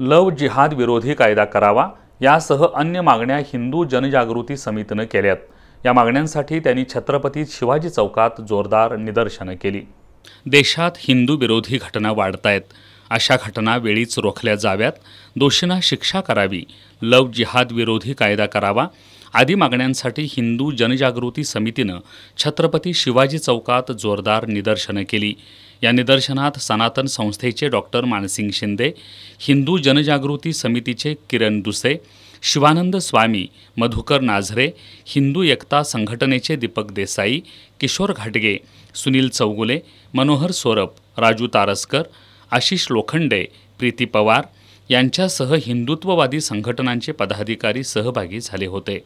लव जिहाद विरोधी कायदा करावा यासह अन्य मागण्या हिंदू जनजागृती समितीनं केल्यात या मागण्यांसाठी त्यांनी छत्रपती शिवाजी चौकात जोरदार निदर्शनं केली देशात हिंदू विरोधी घटना वाढत अशा घटना वेळीच रोखल्या जाव्यात दोषींना शिक्षा करावी लव जिहाद विरोधी कायदा करावा आदी मागण्यांसाठी हिंदू जनजागृती समितीनं छत्रपती शिवाजी चौकात जोरदार निदर्शनं केली या निदर्शनात सनातन संस्थेचे डॉक्टर मानसिंग शिंदे हिंदू जनजागृती समितीचे किरण दुसे शिवानंद स्वामी मधुकर नाझरे हिंदू एकता संघटनेचे दीपक देसाई किशोर घाटगे सुनील चौगुले मनोहर सोरप राजू तारसकर आशिष लोखंडे प्रीती पवार यांच्यासह हिंदुत्ववादी संघटनांचे पदाधिकारी सहभागी झाले होते